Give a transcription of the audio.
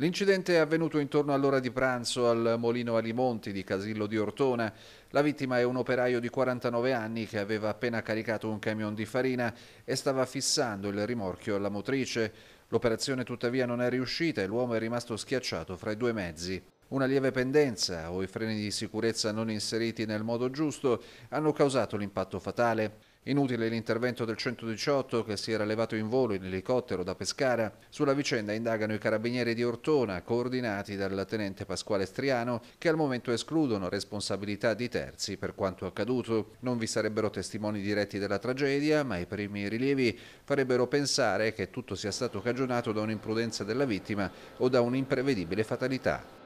L'incidente è avvenuto intorno all'ora di pranzo al Molino Alimonti di Casillo di Ortona. La vittima è un operaio di 49 anni che aveva appena caricato un camion di farina e stava fissando il rimorchio alla motrice. L'operazione tuttavia non è riuscita e l'uomo è rimasto schiacciato fra i due mezzi. Una lieve pendenza o i freni di sicurezza non inseriti nel modo giusto hanno causato l'impatto fatale. Inutile l'intervento del 118 che si era levato in volo in elicottero da Pescara. Sulla vicenda indagano i carabinieri di Ortona, coordinati dal tenente Pasquale Striano, che al momento escludono responsabilità di terzi per quanto accaduto. Non vi sarebbero testimoni diretti della tragedia, ma i primi rilievi farebbero pensare che tutto sia stato cagionato da un'imprudenza della vittima o da un'imprevedibile fatalità.